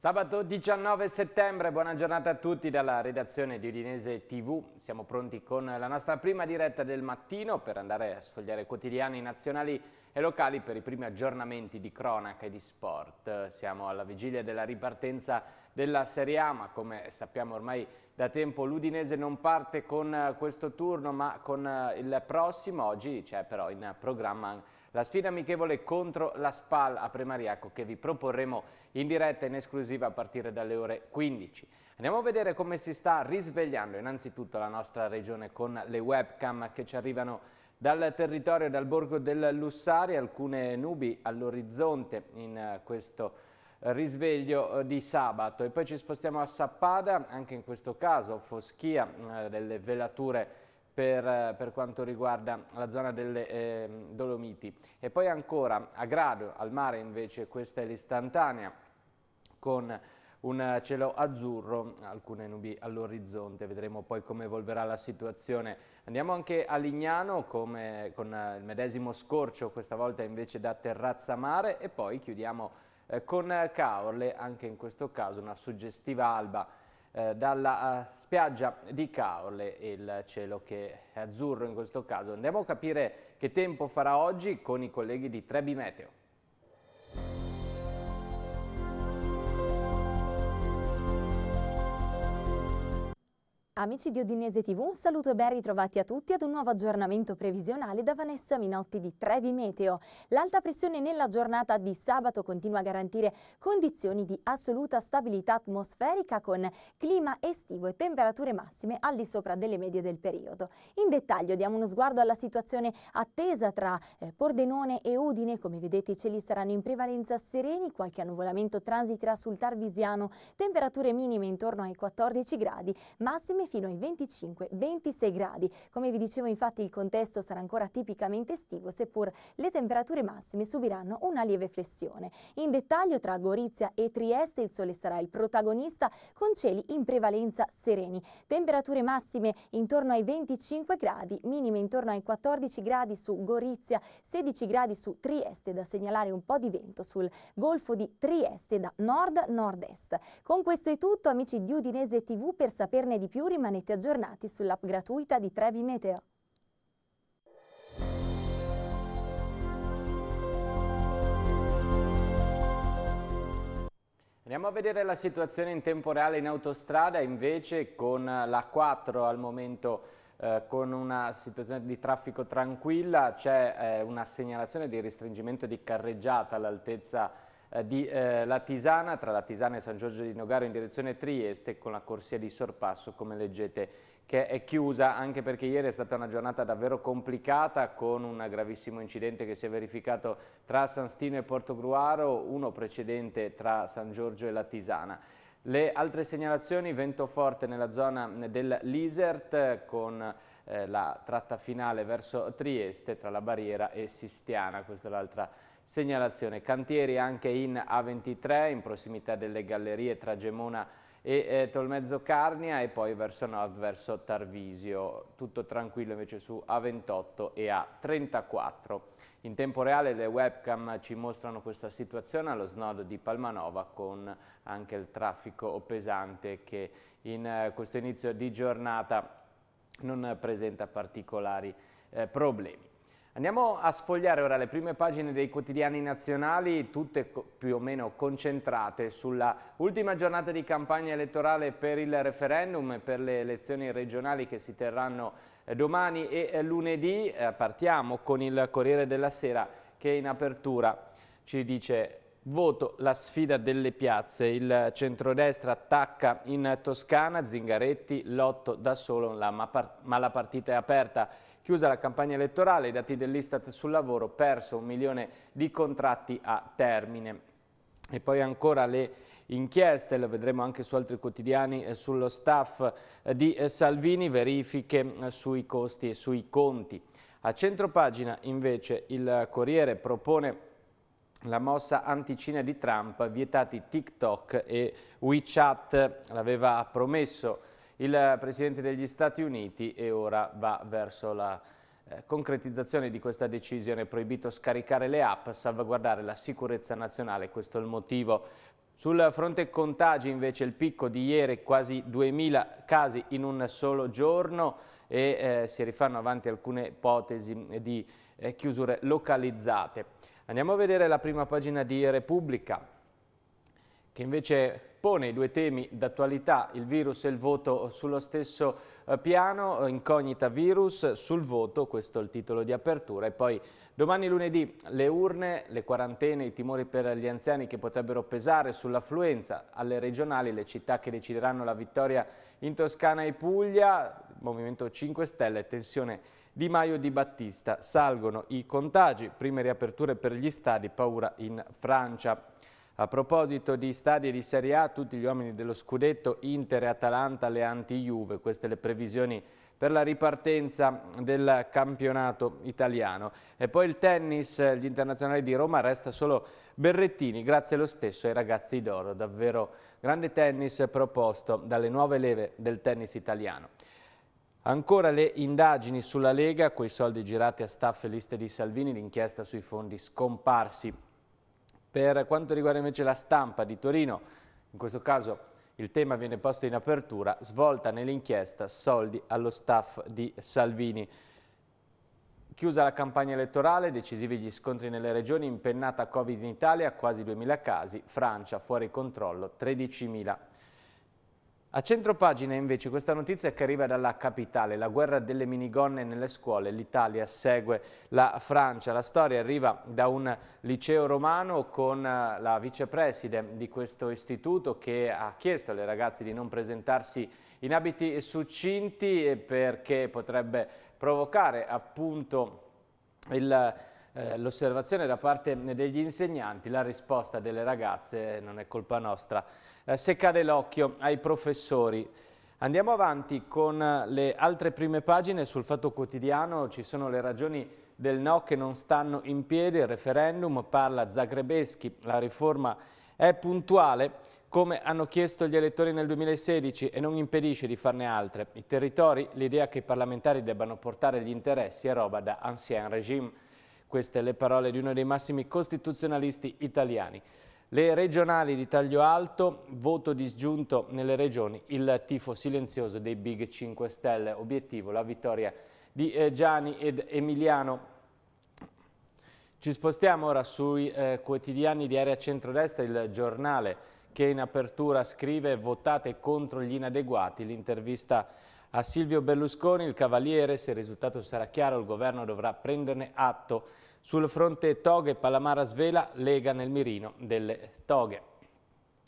Sabato 19 settembre, buona giornata a tutti dalla redazione di Udinese TV. Siamo pronti con la nostra prima diretta del mattino per andare a sfogliare quotidiani nazionali e locali per i primi aggiornamenti di cronaca e di sport. Siamo alla vigilia della ripartenza della Serie A, ma come sappiamo ormai da tempo l'Udinese non parte con eh, questo turno, ma con eh, il prossimo. Oggi c'è però in programma la sfida amichevole contro la SPAL a Premariaco che vi proporremo in diretta in esclusiva a partire dalle ore 15. Andiamo a vedere come si sta risvegliando innanzitutto la nostra regione con le webcam che ci arrivano dal territorio, dal borgo del Lussari, alcune nubi all'orizzonte in eh, questo eh, risveglio eh, di sabato. E poi ci spostiamo a Sappada, anche in questo caso foschia, delle velature per, per, quanto riguarda la zona delle eh, Dolomiti. E poi ancora a Grado, al mare invece, questa è l'istantanea con un cielo azzurro, alcune nubi all'orizzonte, vedremo poi come evolverà la situazione. Andiamo anche a Lignano come, con eh, il medesimo scorcio, questa volta invece da terrazza mare e poi chiudiamo eh, con Caorle, anche in questo caso una suggestiva alba eh, dalla eh, spiaggia di Caorle il cielo che è azzurro in questo caso. Andiamo a capire che tempo farà oggi con i colleghi di Trebi Meteo. Amici di Odinese TV, un saluto e ben ritrovati a tutti ad un nuovo aggiornamento previsionale da Vanessa Minotti di Trevi Meteo. L'alta pressione nella giornata di sabato continua a garantire condizioni di assoluta stabilità atmosferica con clima estivo e temperature massime al di sopra delle medie del periodo. In dettaglio diamo uno sguardo alla situazione attesa tra eh, Pordenone e Udine. Come vedete i cieli saranno in prevalenza sereni, qualche annuvolamento transiterà sul Tarvisiano, temperature minime intorno ai 14 gradi, massime fino ai 25-26 gradi. Come vi dicevo infatti il contesto sarà ancora tipicamente estivo seppur le temperature massime subiranno una lieve flessione. In dettaglio tra Gorizia e Trieste il sole sarà il protagonista con cieli in prevalenza sereni. Temperature massime intorno ai 25 gradi, minime intorno ai 14 gradi su Gorizia, 16 gradi su Trieste da segnalare un po' di vento sul golfo di Trieste da nord-nord-est. Con questo è tutto amici di Udinese TV per saperne di più rimanete aggiornati sull'app gratuita di Trevi Meteo. Andiamo a vedere la situazione in tempo reale in autostrada invece con la 4 al momento eh, con una situazione di traffico tranquilla c'è eh, una segnalazione di restringimento di carreggiata all'altezza eh, di eh, La Tisana, tra La Tisana e San Giorgio di Nogaro in direzione Trieste con la corsia di sorpasso come leggete che è chiusa anche perché ieri è stata una giornata davvero complicata con un gravissimo incidente che si è verificato tra San Stino e Portogruaro, uno precedente tra San Giorgio e La Tisana. Le altre segnalazioni, vento forte nella zona del Lisert con eh, la tratta finale verso Trieste tra la Barriera e Sistiana, questa è l'altra segnalazione segnalazione. Cantieri anche in A23, in prossimità delle gallerie tra Gemona e eh, Tolmezzo Carnia e poi verso nord, verso Tarvisio. Tutto tranquillo invece su A28 e A34. In tempo reale le webcam ci mostrano questa situazione allo snodo di Palmanova con anche il traffico pesante che in eh, questo inizio di giornata non presenta particolari eh, problemi. Andiamo a sfogliare ora le prime pagine dei quotidiani nazionali, tutte più o meno concentrate sulla ultima giornata di campagna elettorale per il referendum e per le elezioni regionali che si terranno eh, domani e eh, lunedì. Eh, partiamo con il Corriere della Sera che in apertura ci dice Voto la sfida delle piazze, il centrodestra attacca in Toscana, Zingaretti, Lotto da solo, ma la partita è aperta. Chiusa la campagna elettorale, i dati dell'Istat sul lavoro, perso un milione di contratti a termine. E poi ancora le inchieste, lo vedremo anche su altri quotidiani, eh, sullo staff eh, di eh, Salvini, verifiche sui costi e sui conti. A centropagina invece il Corriere propone la mossa anticina di Trump, vietati TikTok e WeChat, l'aveva promesso il Presidente degli Stati Uniti e ora va verso la eh, concretizzazione di questa decisione. È proibito scaricare le app, salvaguardare la sicurezza nazionale, questo è il motivo. Sul fronte contagi invece il picco di ieri, quasi 2.000 casi in un solo giorno e eh, si rifanno avanti alcune ipotesi di eh, chiusure localizzate. Andiamo a vedere la prima pagina di Repubblica che invece pone i due temi d'attualità, il virus e il voto, sullo stesso eh, piano, eh, incognita virus sul voto, questo è il titolo di apertura e poi domani lunedì le urne, le quarantene, i timori per gli anziani che potrebbero pesare sull'affluenza alle regionali, le città che decideranno la vittoria in Toscana e Puglia, Movimento 5 Stelle, tensione di Maio Di Battista, salgono i contagi, prime riaperture per gli stadi, paura in Francia. A proposito di stadi di Serie A, tutti gli uomini dello scudetto Inter e Atalanta le anti-Juve, queste le previsioni per la ripartenza del campionato italiano. E poi il tennis, gli internazionali di Roma resta solo Berrettini, grazie lo stesso ai ragazzi d'oro, davvero grande tennis proposto dalle nuove leve del tennis italiano. Ancora le indagini sulla Lega, quei soldi girati a staff e liste di Salvini, l'inchiesta sui fondi scomparsi per quanto riguarda invece la stampa di Torino, in questo caso il tema viene posto in apertura, svolta nell'inchiesta soldi allo staff di Salvini. Chiusa la campagna elettorale, decisivi gli scontri nelle regioni, impennata Covid in Italia, quasi 2.000 casi, Francia fuori controllo, 13.000 a centropagina invece questa notizia che arriva dalla capitale, la guerra delle minigonne nelle scuole, l'Italia segue la Francia, la storia arriva da un liceo romano con eh, la vicepreside di questo istituto che ha chiesto alle ragazze di non presentarsi in abiti succinti perché potrebbe provocare appunto il eh, l'osservazione da parte degli insegnanti, la risposta delle ragazze non è colpa nostra, eh, se cade l'occhio ai professori. Andiamo avanti con eh, le altre prime pagine sul Fatto Quotidiano, ci sono le ragioni del no che non stanno in piedi, il referendum parla Zagrebeschi, la riforma è puntuale come hanno chiesto gli elettori nel 2016 e non impedisce di farne altre. I territori, l'idea che i parlamentari debbano portare gli interessi è roba da ancien regime. Queste le parole di uno dei massimi costituzionalisti italiani. Le regionali di taglio alto, voto disgiunto nelle regioni, il tifo silenzioso dei Big 5 Stelle, obiettivo la vittoria di eh, Gianni ed Emiliano. Ci spostiamo ora sui eh, quotidiani di area centrodestra, il giornale che in apertura scrive votate contro gli inadeguati, l'intervista a Silvio Berlusconi, il cavaliere, se il risultato sarà chiaro il governo dovrà prenderne atto sul fronte toghe Palamara svela Lega nel mirino delle toghe.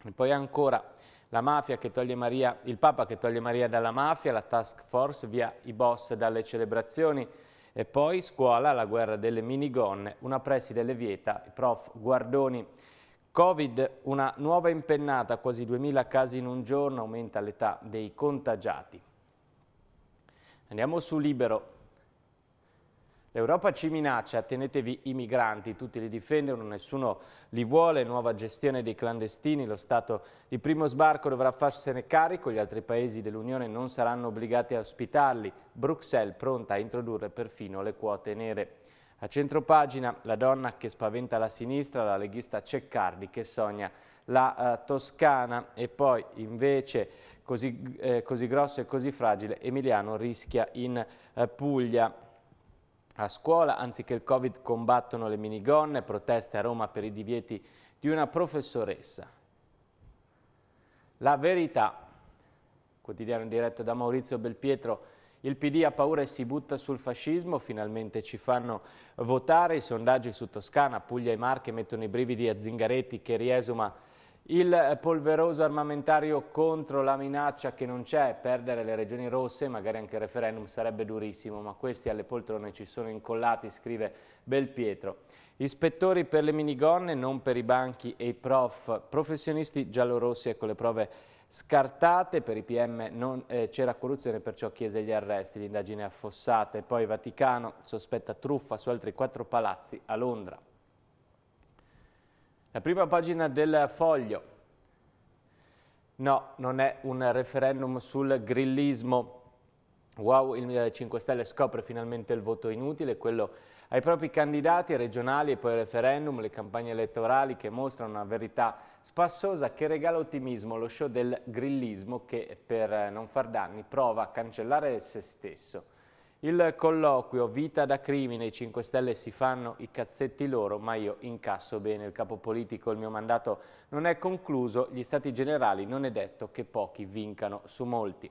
E poi ancora la mafia che toglie Maria, il Papa che toglie Maria dalla mafia, la task force via i boss dalle celebrazioni e poi scuola, la guerra delle minigonne, una preside le vieta, prof Guardoni. Covid, una nuova impennata, quasi 2.000 casi in un giorno, aumenta l'età dei contagiati. Andiamo su Libero, L'Europa ci minaccia, tenetevi i migranti, tutti li difendono, nessuno li vuole, nuova gestione dei clandestini, lo Stato di primo sbarco dovrà farsene carico, gli altri paesi dell'Unione non saranno obbligati a ospitarli, Bruxelles pronta a introdurre perfino le quote nere. A centropagina la donna che spaventa la sinistra, la leghista Ceccardi che sogna la eh, Toscana e poi invece così, eh, così, grosso e così fragile Emiliano rischia in eh, Puglia. A scuola, anziché il Covid, combattono le minigonne, proteste a Roma per i divieti di una professoressa. La verità, quotidiano diretto da Maurizio Belpietro, il PD ha paura e si butta sul fascismo, finalmente ci fanno votare, i sondaggi su Toscana, Puglia e Marche mettono i brividi a Zingaretti che riesuma il polveroso armamentario contro la minaccia che non c'è, perdere le regioni rosse, magari anche il referendum sarebbe durissimo, ma questi alle poltrone ci sono incollati, scrive Belpietro. Ispettori per le minigonne, non per i banchi e i prof, professionisti giallorossi e con le prove scartate, per i PM non eh, c'era corruzione perciò chiese gli arresti, l'indagine affossata e poi Vaticano sospetta truffa su altri quattro palazzi a Londra. La prima pagina del foglio. No, non è un referendum sul grillismo. Wow, il 5 eh, Stelle scopre finalmente il voto inutile, quello ai propri candidati regionali e poi referendum, le campagne elettorali che mostrano una verità spassosa che regala ottimismo, lo show del grillismo che per eh, non far danni prova a cancellare se stesso. Il colloquio Vita da crimine, i 5 Stelle si fanno i cazzetti loro, ma io incasso bene il capo politico, il mio mandato non è concluso, gli stati generali non è detto che pochi vincano su molti.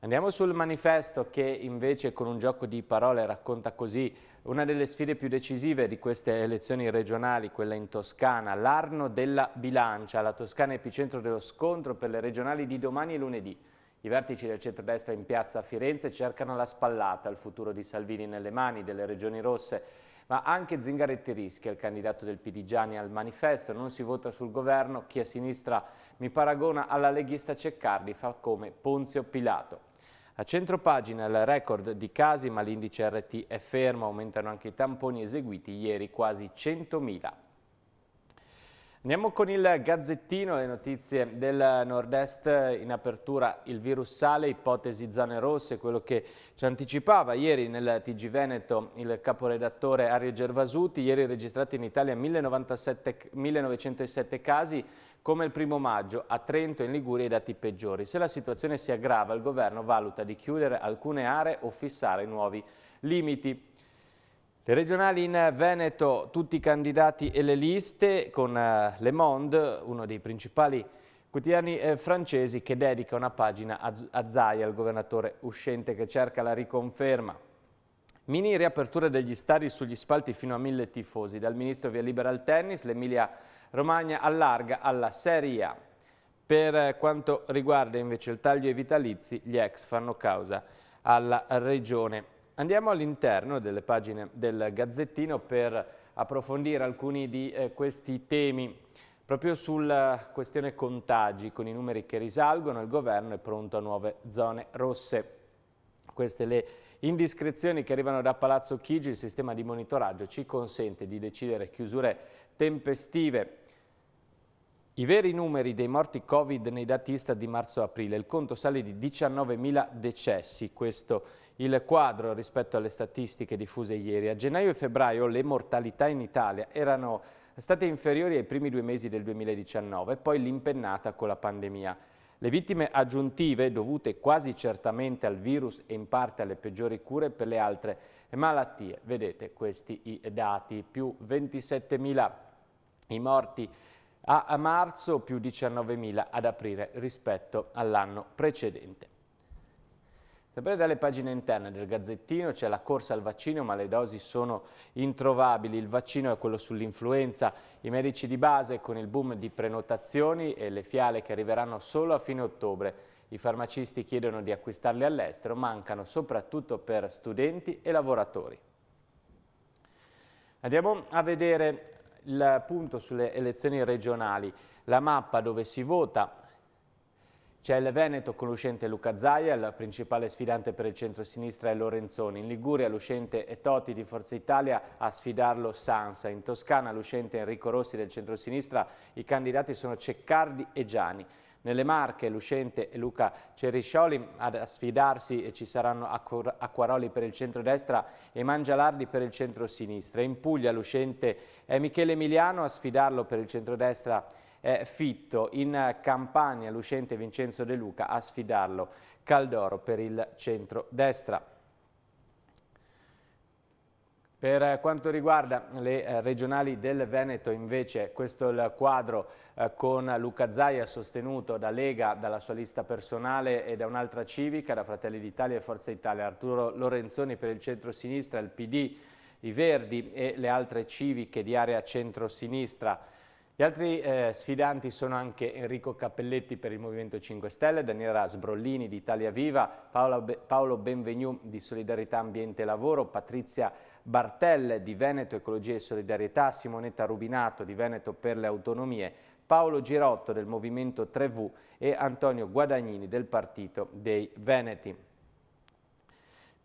Andiamo sul manifesto che invece con un gioco di parole racconta così una delle sfide più decisive di queste elezioni regionali, quella in Toscana, l'arno della bilancia, la Toscana è epicentro dello scontro per le regionali di domani e lunedì. I vertici del centrodestra in piazza a Firenze cercano la spallata, il futuro di Salvini nelle mani delle regioni rosse, ma anche Zingaretti rischia, il candidato del Pidigiani al manifesto, non si vota sul governo, chi a sinistra mi paragona alla leghista Ceccardi fa come Ponzio Pilato. A centro pagina il record di casi, ma l'indice RT è fermo, aumentano anche i tamponi eseguiti ieri quasi 100.000. Andiamo con il gazzettino, le notizie del nord-est, in apertura il virus sale, ipotesi zone rosse, quello che ci anticipava ieri nel TG Veneto il caporedattore Arie Gervasuti, ieri registrati in Italia 1097, 1907 casi, come il primo maggio, a Trento e in Liguria i dati peggiori. Se la situazione si aggrava il governo valuta di chiudere alcune aree o fissare nuovi limiti. Le regionali in Veneto, tutti i candidati e le liste con eh, Le Monde, uno dei principali quotidiani eh, francesi che dedica una pagina a Zaia, il governatore uscente che cerca la riconferma. Mini riaperture degli stadi sugli spalti fino a mille tifosi. Dal ministro via libera al tennis, l'Emilia Romagna allarga alla Serie A. Per eh, quanto riguarda invece il taglio ai vitalizi, gli ex fanno causa alla regione Andiamo all'interno delle pagine del Gazzettino per approfondire alcuni di eh, questi temi. Proprio sulla questione contagi, con i numeri che risalgono, il governo è pronto a nuove zone rosse. Queste le indiscrezioni che arrivano da Palazzo Chigi, il sistema di monitoraggio ci consente di decidere chiusure tempestive. I veri numeri dei morti Covid nei dati di marzo-aprile, il conto sale di 19.000 decessi, questo è il quadro rispetto alle statistiche diffuse ieri. A gennaio e febbraio le mortalità in Italia erano state inferiori ai primi due mesi del 2019 e poi l'impennata con la pandemia. Le vittime aggiuntive, dovute quasi certamente al virus e in parte alle peggiori cure per le altre malattie, vedete questi i dati, più 27.000 i morti a marzo, più 19.000 ad aprile rispetto all'anno precedente. Sempre dalle pagine interne del Gazzettino c'è la corsa al vaccino, ma le dosi sono introvabili. Il vaccino è quello sull'influenza. I medici di base con il boom di prenotazioni e le fiale che arriveranno solo a fine ottobre. I farmacisti chiedono di acquistarle all'estero, mancano soprattutto per studenti e lavoratori. Andiamo a vedere il punto sulle elezioni regionali. La mappa dove si vota c'è il Veneto con l'uscente Luca Zaia, il principale sfidante per il centro-sinistra è Lorenzoni. In Liguria l'uscente è Totti di Forza Italia a sfidarlo Sansa. In Toscana l'uscente Enrico Rossi del centro-sinistra, i candidati sono Ceccardi e Gianni. Nelle Marche l'uscente è Luca Ceriscioli a sfidarsi e ci saranno Acquaroli per il centro-destra e Mangialardi per il centro-sinistra. In Puglia l'uscente è Michele Emiliano a sfidarlo per il centro-destra. centrodestra eh, Fitto, in Campania l'uscente Vincenzo De Luca a sfidarlo Caldoro per il centro-destra. Per quanto riguarda le eh, regionali del Veneto invece questo è il quadro eh, con Luca Zaia sostenuto da Lega, dalla sua lista personale e da un'altra civica, da Fratelli d'Italia e Forza Italia, Arturo Lorenzoni per il centro-sinistra, il PD, i Verdi e le altre civiche di area centro-sinistra gli altri eh, sfidanti sono anche Enrico Cappelletti per il Movimento 5 Stelle, Daniela Sbrollini di Italia Viva, Paolo, Be Paolo Benvenu di Solidarietà Ambiente e Lavoro, Patrizia Bartelle di Veneto Ecologia e Solidarietà, Simonetta Rubinato di Veneto per le Autonomie, Paolo Girotto del Movimento 3V e Antonio Guadagnini del Partito dei Veneti.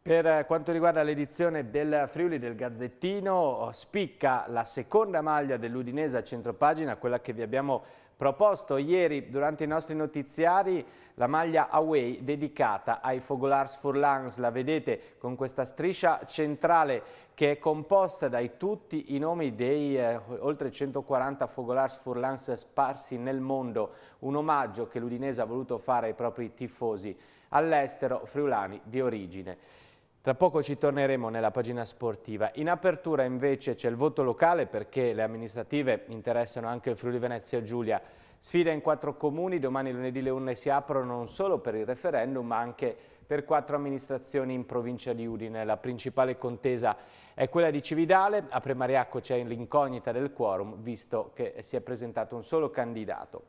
Per quanto riguarda l'edizione del Friuli del Gazzettino, oh, spicca la seconda maglia dell'Udinese a centropagina, quella che vi abbiamo proposto ieri durante i nostri notiziari, la maglia away dedicata ai Fogolars Furlans. La vedete con questa striscia centrale che è composta dai tutti i nomi dei eh, oltre 140 Fogolars Furlans sparsi nel mondo, un omaggio che l'Udinese ha voluto fare ai propri tifosi all'estero friulani di origine. Tra poco ci torneremo nella pagina sportiva. In apertura invece c'è il voto locale perché le amministrative interessano anche il Friuli Venezia Giulia. Sfida in quattro comuni, domani lunedì le urne si aprono non solo per il referendum ma anche per quattro amministrazioni in provincia di Udine. La principale contesa è quella di Cividale, a Premariacco c'è l'incognita del quorum visto che si è presentato un solo candidato.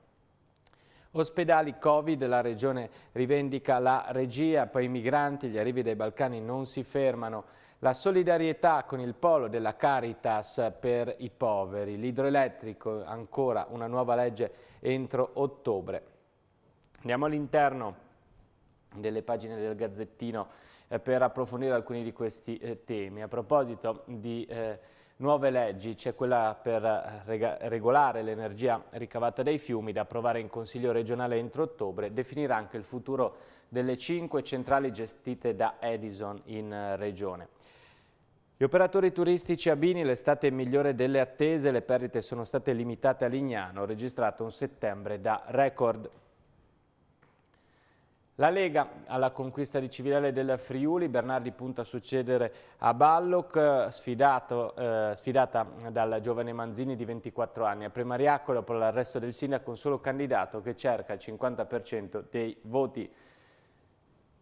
Ospedali Covid, la regione rivendica la regia, poi i migranti, gli arrivi dai Balcani non si fermano. La solidarietà con il polo della Caritas per i poveri, l'idroelettrico ancora una nuova legge entro ottobre. Andiamo all'interno delle pagine del Gazzettino eh, per approfondire alcuni di questi eh, temi. A proposito di... Eh, nuove leggi. C'è quella per eh, regolare l'energia ricavata dai fiumi da approvare in Consiglio regionale entro ottobre. Definirà anche il futuro delle cinque centrali gestite da Edison in eh, regione. Gli operatori turistici a Bini l'estate è migliore delle attese, le perdite sono state limitate a Lignano, registrato un settembre da record. La Lega alla conquista di Cividale del Friuli, Bernardi punta a succedere a Balloc, sfidato, eh, sfidata dal giovane Manzini di 24 anni. A Premariacola dopo l'arresto del sindaco un solo candidato che cerca il 50% dei voti.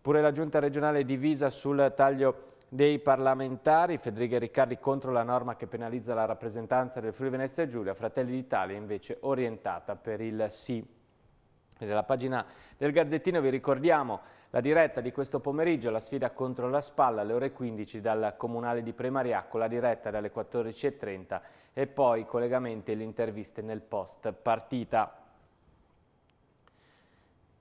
Pure la giunta regionale è divisa sul taglio dei parlamentari, Federica Riccardi contro la norma che penalizza la rappresentanza del Friuli Venezia Giulia, Fratelli d'Italia invece orientata per il sì. Nella pagina del Gazzettino vi ricordiamo la diretta di questo pomeriggio, la sfida contro la spalla alle ore 15 dal Comunale di Premariacco, la diretta dalle 14.30 e poi i collegamenti e le interviste nel post partita.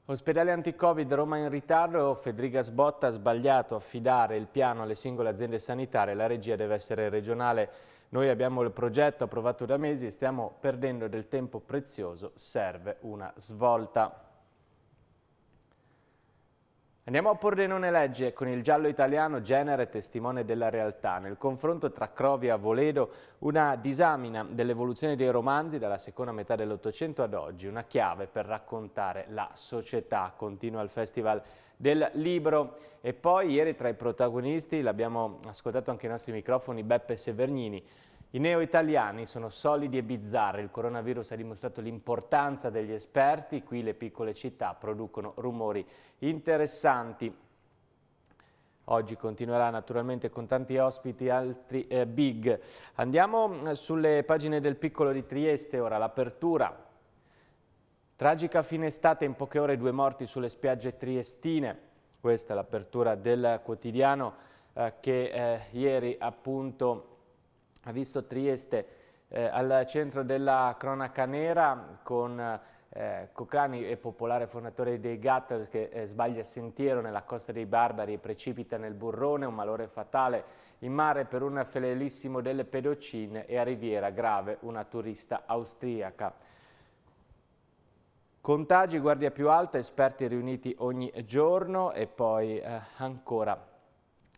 Ospedale anti-Covid Roma in ritardo, Fedriga Sbotta ha sbagliato affidare il piano alle singole aziende sanitarie, la regia deve essere regionale noi abbiamo il progetto approvato da mesi e stiamo perdendo del tempo prezioso, serve una svolta. Andiamo a Pordenone Legge con il giallo italiano genere testimone della realtà. Nel confronto tra Crovi e Voledo, una disamina dell'evoluzione dei romanzi dalla seconda metà dell'Ottocento ad oggi, una chiave per raccontare la società, continua il Festival del libro. E poi ieri tra i protagonisti, l'abbiamo ascoltato anche ai nostri microfoni, Beppe Severnini, i neo-italiani sono solidi e bizzarri, il coronavirus ha dimostrato l'importanza degli esperti, qui le piccole città producono rumori interessanti. Oggi continuerà naturalmente con tanti ospiti, altri eh, big. Andiamo eh, sulle pagine del piccolo di Trieste, ora l'apertura Tragica fine estate, in poche ore due morti sulle spiagge triestine. Questa è l'apertura del quotidiano eh, che eh, ieri appunto ha visto Trieste eh, al centro della cronaca nera con eh, Cocrani è popolare fondatore dei Gatter che eh, sbaglia sentiero nella costa dei Barbari e precipita nel burrone, un malore fatale in mare per un fedelissimo delle pedocine e a Riviera grave una turista austriaca. Contagi, guardia più alta, esperti riuniti ogni giorno e poi eh, ancora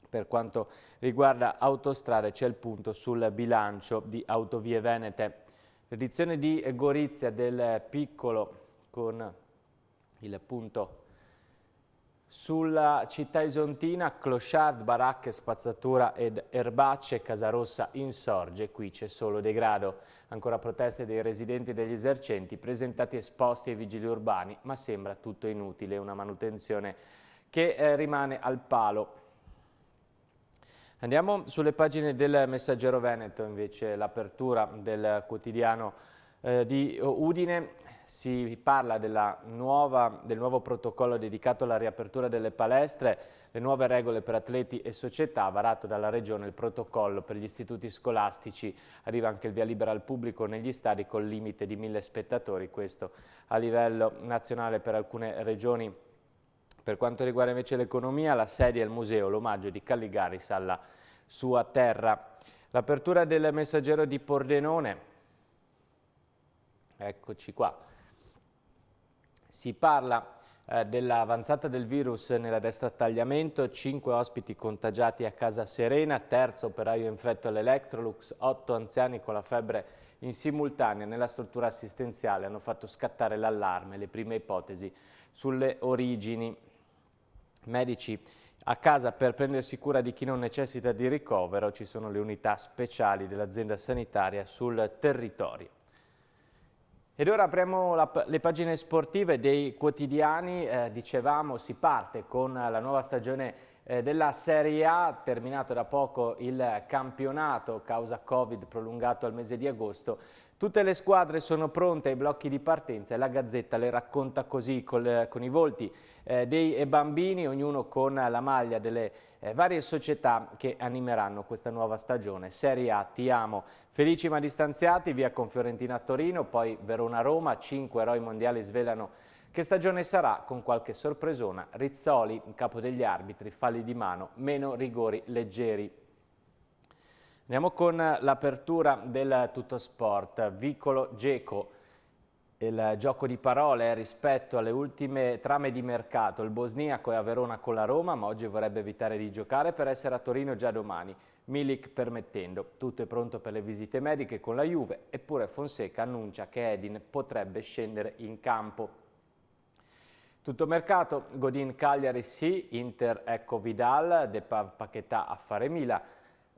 per quanto riguarda autostrade c'è il punto sul bilancio di Autovie Venete. L'edizione di Gorizia del piccolo con il punto sulla città isontina, clochard, baracche, spazzatura ed erbacce, Casarossa insorge, qui c'è solo degrado. Ancora proteste dei residenti e degli esercenti presentati esposti ai vigili urbani, ma sembra tutto inutile, una manutenzione che eh, rimane al palo. Andiamo sulle pagine del Messaggero Veneto, invece l'apertura del quotidiano eh, di Udine si parla nuova, del nuovo protocollo dedicato alla riapertura delle palestre, le nuove regole per atleti e società, varato dalla Regione il protocollo per gli istituti scolastici, arriva anche il via libera al pubblico negli stadi con limite di mille spettatori, questo a livello nazionale per alcune regioni. Per quanto riguarda invece l'economia, la sedia e il museo, l'omaggio di Calligaris alla sua terra. L'apertura del messaggero di Pordenone, eccoci qua, si parla eh, dell'avanzata del virus nella destra tagliamento, 5 ospiti contagiati a Casa Serena, terzo operaio infetto all'Electrolux, 8 anziani con la febbre in simultanea nella struttura assistenziale hanno fatto scattare l'allarme, le prime ipotesi sulle origini. Medici a casa per prendersi cura di chi non necessita di ricovero ci sono le unità speciali dell'azienda sanitaria sul territorio. Ed ora apriamo la, le pagine sportive dei quotidiani, eh, dicevamo si parte con la nuova stagione eh, della Serie A, terminato da poco il campionato causa Covid prolungato al mese di agosto, Tutte le squadre sono pronte ai blocchi di partenza e la Gazzetta le racconta così col, con i volti eh, dei eh, bambini, ognuno con la maglia delle eh, varie società che animeranno questa nuova stagione. Serie A, ti amo. Felici ma distanziati, via con Fiorentina a Torino, poi Verona-Roma, cinque eroi mondiali svelano che stagione sarà con qualche sorpresona. Rizzoli, capo degli arbitri, falli di mano, meno rigori leggeri. Andiamo con l'apertura del tutto sport. Vicolo Geco. Il gioco di parole rispetto alle ultime trame di mercato. Il bosniaco è a Verona con la Roma, ma oggi vorrebbe evitare di giocare per essere a Torino già domani. Milik permettendo. Tutto è pronto per le visite mediche con la Juve, eppure Fonseca annuncia che Edin potrebbe scendere in campo. Tutto mercato, Godin Cagliari sì, Inter ecco Vidal, Depav Paquetà a fare Mila,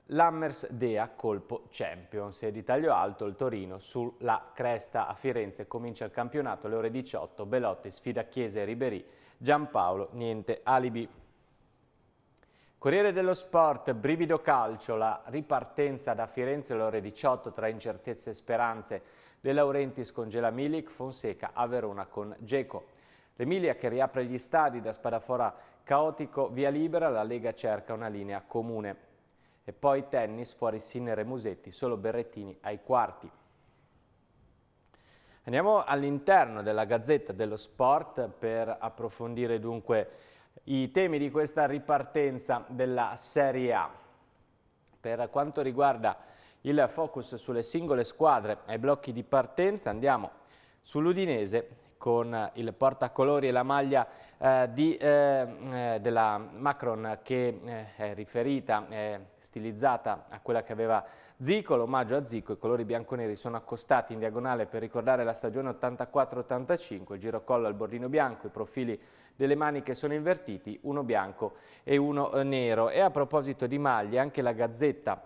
L'Ammers Dea colpo Champions e di taglio alto il Torino sulla cresta a Firenze comincia il campionato alle ore 18, Belotti sfida Chiesa e Ribery, Giampaolo niente alibi. Corriere dello Sport, brivido calcio, la ripartenza da Firenze alle ore 18 tra incertezze e speranze. De Laurenti scongela Milik, Fonseca a Verona con Geco. L'Emilia che riapre gli stadi da Spadafora caotico via libera, la Lega cerca una linea comune. E poi tennis fuori Sinner e Musetti, solo Berrettini ai quarti. Andiamo all'interno della Gazzetta dello Sport per approfondire dunque i temi di questa ripartenza della Serie A. Per quanto riguarda il focus sulle singole squadre ai blocchi di partenza, andiamo sull'Udinese con il portacolori e la maglia eh, di, eh, eh della Macron che eh, è riferita eh, stilizzata a quella che aveva Zico, l'omaggio a Zico, i colori bianco-neri sono accostati in diagonale per ricordare la stagione 84-85, il girocollo al bordino bianco, i profili delle maniche sono invertiti, uno bianco e uno eh, nero. E a proposito di maglie, anche la Gazzetta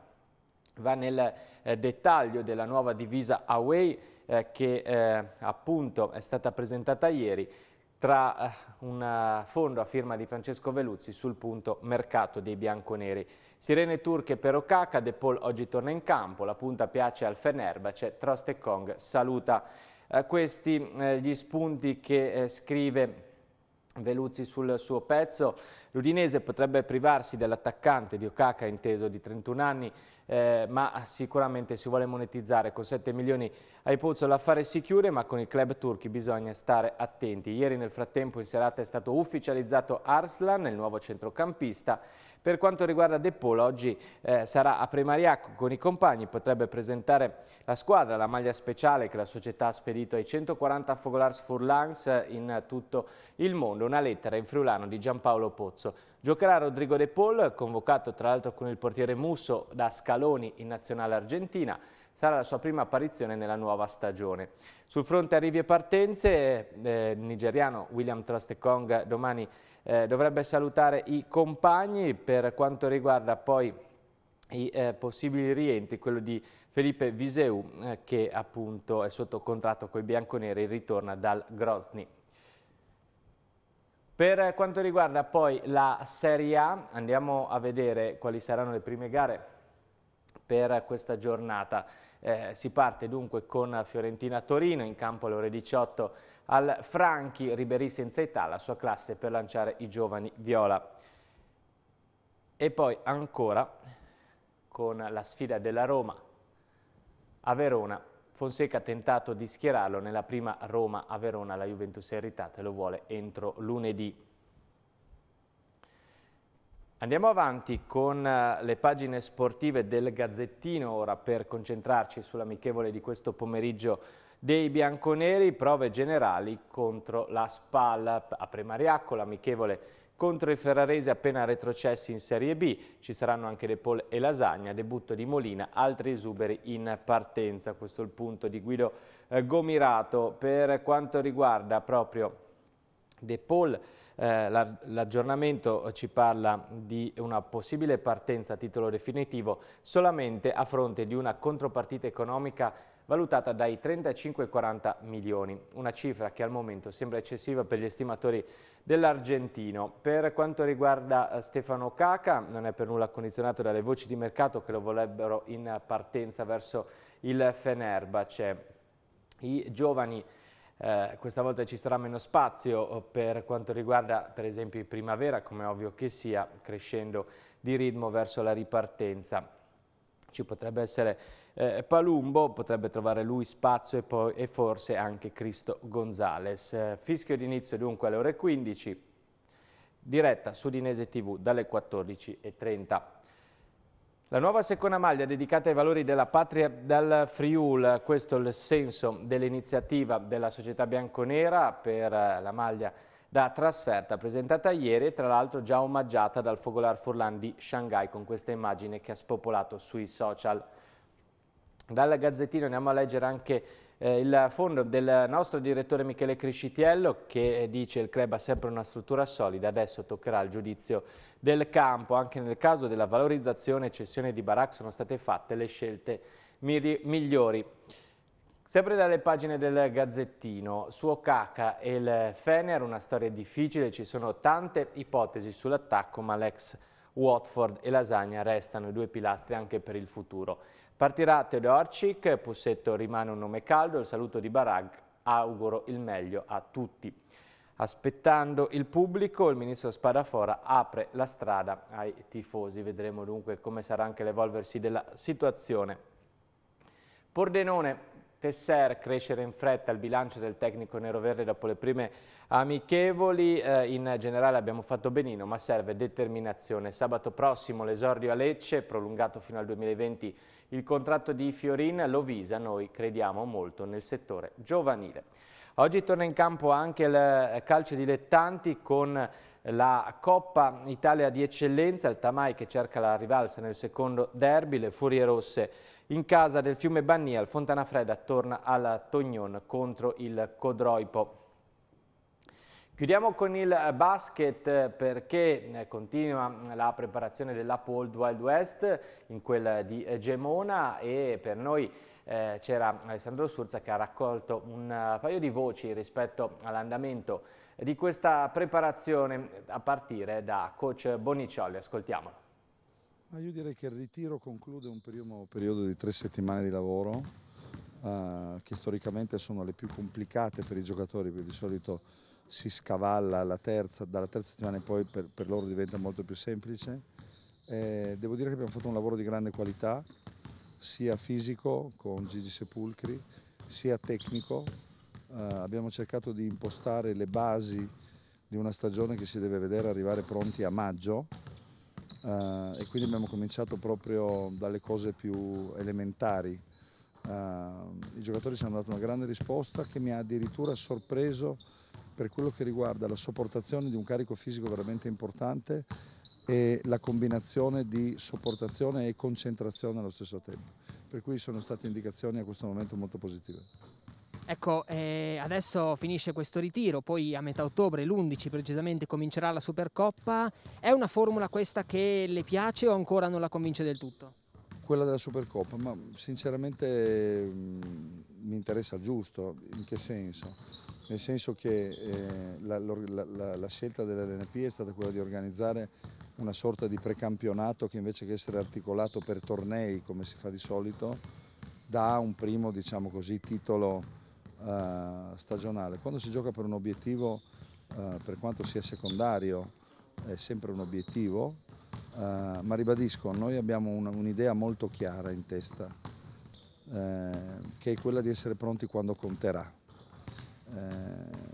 va nel eh, dettaglio della nuova divisa Away eh, che eh, appunto è stata presentata ieri tra eh, un eh, fondo a firma di Francesco Veluzzi sul punto mercato dei bianconeri. Sirene turche per Okaka, De Paul oggi torna in campo, la punta piace al Fenerbahce, Kong saluta. Eh, questi eh, gli spunti che eh, scrive Veluzzi sul suo pezzo. L'Udinese potrebbe privarsi dell'attaccante di Okaka, inteso di 31 anni, eh, ma sicuramente si vuole monetizzare. Con 7 milioni ai Pozzo l'affare si chiude, ma con i club turchi bisogna stare attenti. Ieri nel frattempo in serata è stato ufficializzato Arslan, il nuovo centrocampista, per quanto riguarda De Paul, oggi eh, sarà a Primariac con i compagni, potrebbe presentare la squadra, la maglia speciale che la società ha spedito ai 140 Fogolars furlans in tutto il mondo. Una lettera in friulano di Giampaolo Pozzo. Giocherà Rodrigo De Paul, convocato tra l'altro con il portiere Musso da Scaloni in nazionale argentina, sarà la sua prima apparizione nella nuova stagione. Sul fronte arrivi e partenze, eh, eh nigeriano William Trostekong domani eh, dovrebbe salutare i compagni per quanto riguarda poi i eh, possibili rientri, quello di Felipe Viseu eh, che appunto è sotto contratto con i bianconeri e ritorna dal Grozny. Per quanto riguarda poi la Serie A, andiamo a vedere quali saranno le prime gare per questa giornata. Eh, si parte dunque con Fiorentina-Torino, in campo alle ore 18 al Franchi Ribery senza età, la sua classe per lanciare i giovani viola. E poi ancora con la sfida della Roma a Verona. Fonseca ha tentato di schierarlo nella prima Roma a Verona, la Juventus è irritata e lo vuole entro lunedì. Andiamo avanti con eh, le pagine sportive del Gazzettino ora per concentrarci sull'amichevole di questo pomeriggio dei bianconeri, prove generali contro la Spal a Premariaccola, l'amichevole contro i ferraresi appena retrocessi in Serie B. Ci saranno anche le Paul e Lasagna, debutto di Molina, altri esuberi in partenza. Questo è il punto di Guido eh, Gomirato. Per quanto riguarda proprio De Paul, eh, l'aggiornamento eh, ci parla di una possibile partenza a titolo definitivo solamente a fronte di una contropartita economica valutata dai 35 40 milioni, una cifra che al momento sembra eccessiva per gli estimatori dell'argentino. Per quanto riguarda eh, Stefano Caca, non è per nulla condizionato dalle voci di mercato che lo vorrebbero in partenza verso il Fenerbahce. I giovani eh, questa volta ci sarà meno spazio eh, per quanto riguarda per esempio primavera, come ovvio che sia, crescendo di ritmo verso la ripartenza. Ci potrebbe essere eh, Palumbo, potrebbe trovare lui spazio e, poi, e forse anche Cristo Gonzales. Eh, fischio d'inizio dunque alle ore 15, diretta su Dinese TV dalle 14.30. La nuova seconda maglia dedicata ai valori della patria dal Friul, questo è il senso dell'iniziativa della società bianconera per eh, la maglia da trasferta presentata ieri e tra l'altro già omaggiata dal fogolar Furlan di Shanghai con questa immagine che ha spopolato sui social. Dalla Gazzettino andiamo a leggere anche eh, il fondo del nostro direttore Michele Criscitiello che eh, dice il club ha sempre una struttura solida, adesso toccherà il giudizio del campo. Anche nel caso della valorizzazione e cessione di Barak sono state fatte le scelte migliori. Sempre dalle pagine del Gazzettino, su Okaka e il Fener, una storia difficile, ci sono tante ipotesi sull'attacco, ma l'ex Watford e Lasagna restano i due pilastri anche per il futuro. Partirà Teodorcic, Pussetto rimane un nome caldo, il saluto di Barag, auguro il meglio a tutti. Aspettando il pubblico, il ministro Spadafora apre la strada ai tifosi. Vedremo dunque come sarà anche l'evolversi della situazione. Pordenone, Tesser, crescere in fretta il bilancio del tecnico nero-verde dopo le prime amichevoli. Eh, in generale abbiamo fatto benino, ma serve determinazione. Sabato prossimo l'esordio a Lecce, prolungato fino al 2020, il contratto di Fiorin lo visa, noi crediamo molto nel settore giovanile. Oggi torna in campo anche il eh, calcio dilettanti con la Coppa Italia di Eccellenza, il Tamai che cerca la rivalsa nel secondo derby, le Furie Rosse in casa del fiume Bannia, il Fontana Freda torna al Tognon contro il Codroipo. Chiudiamo con il basket eh, perché eh, continua mm, la preparazione della Pole Wild West in quella di Gemona e per noi eh, c'era Alessandro Surza che ha raccolto un eh, paio di voci rispetto all'andamento di questa preparazione a partire da coach Bonicioli. Ascoltiamolo. Ma io direi che il ritiro conclude un primo periodo di tre settimane di lavoro eh, che storicamente sono le più complicate per i giocatori, perché di solito si scavalla alla terza, dalla terza settimana in poi per, per loro diventa molto più semplice. Eh, devo dire che abbiamo fatto un lavoro di grande qualità, sia fisico con Gigi Sepulcri, sia tecnico. Eh, abbiamo cercato di impostare le basi di una stagione che si deve vedere arrivare pronti a maggio eh, e quindi abbiamo cominciato proprio dalle cose più elementari. Eh, I giocatori ci hanno dato una grande risposta che mi ha addirittura sorpreso per quello che riguarda la sopportazione di un carico fisico veramente importante e la combinazione di sopportazione e concentrazione allo stesso tempo. Per cui sono state indicazioni a questo momento molto positive. Ecco, eh, adesso finisce questo ritiro, poi a metà ottobre, l'11 precisamente, comincerà la Supercoppa. È una formula questa che le piace o ancora non la convince del tutto? Quella della Supercoppa, ma sinceramente mh, mm, mi interessa giusto, in che senso? nel senso che eh, la, la, la, la, scelta dell'LNP è stata quella di organizzare una sorta di precampionato che invece che essere articolato per tornei come si fa di solito dà un primo diciamo così, titolo eh, stagionale. Quando si gioca per un obiettivo, eh, per quanto sia secondario, è sempre un obiettivo, eh, ma ribadisco, noi abbiamo un'idea un molto chiara in testa, eh, che è quella di essere pronti quando conterà eh,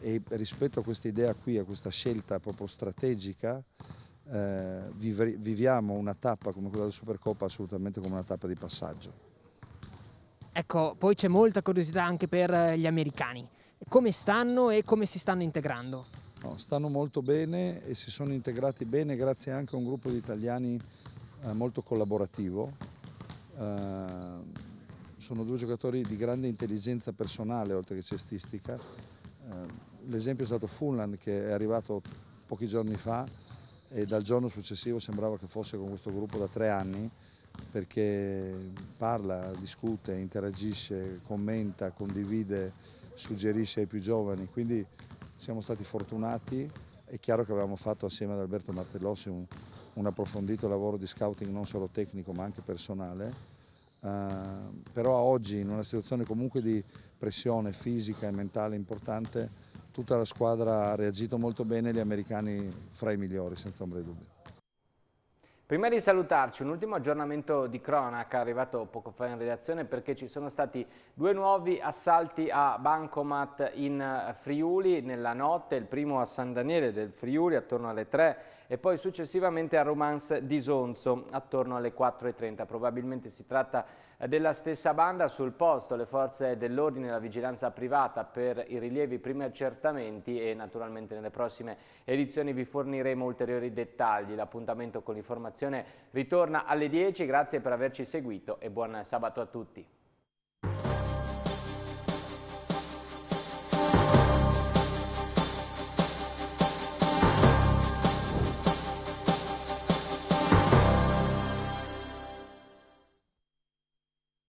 e rispetto a questa idea qui, a questa scelta proprio strategica, eh, viviamo una tappa come quella della Supercoppa assolutamente come una tappa di passaggio. Ecco, poi c'è molta curiosità anche per eh, gli americani. Come stanno e come si stanno integrando? No, stanno molto bene e si sono integrati bene grazie anche a un gruppo di italiani eh, molto collaborativo. Eh, sono due giocatori di grande intelligenza personale oltre che cestistica. Eh, l'esempio è stato Funland che è arrivato pochi giorni fa e dal giorno successivo sembrava che fosse con questo gruppo da tre anni perché parla, discute, interagisce, commenta, condivide, suggerisce ai più giovani. Quindi siamo stati fortunati. È chiaro che avevamo fatto assieme ad Alberto Martellossi un, un approfondito lavoro di scouting non solo tecnico ma anche personale Ehm, però oggi in una situazione comunque di pressione fisica e mentale importante tutta la squadra ha reagito molto bene, gli americani fra i migliori senza ombra di dubbio. Prima di salutarci, un ultimo aggiornamento di cronaca arrivato poco fa in redazione perché ci sono stati due nuovi assalti a bancomat in eh, Friuli nella notte, il primo a San Daniele del Friuli attorno alle 3 e poi successivamente a Romance di Sonzo attorno alle 4.30. Probabilmente si tratta eh, della stessa banda. Sul posto le forze dell'ordine e la vigilanza privata per i rilievi, i primi accertamenti e naturalmente nelle prossime edizioni vi forniremo ulteriori dettagli. L'appuntamento con l'informazione ritorna alle 10. Grazie per averci seguito e buon sabato a tutti.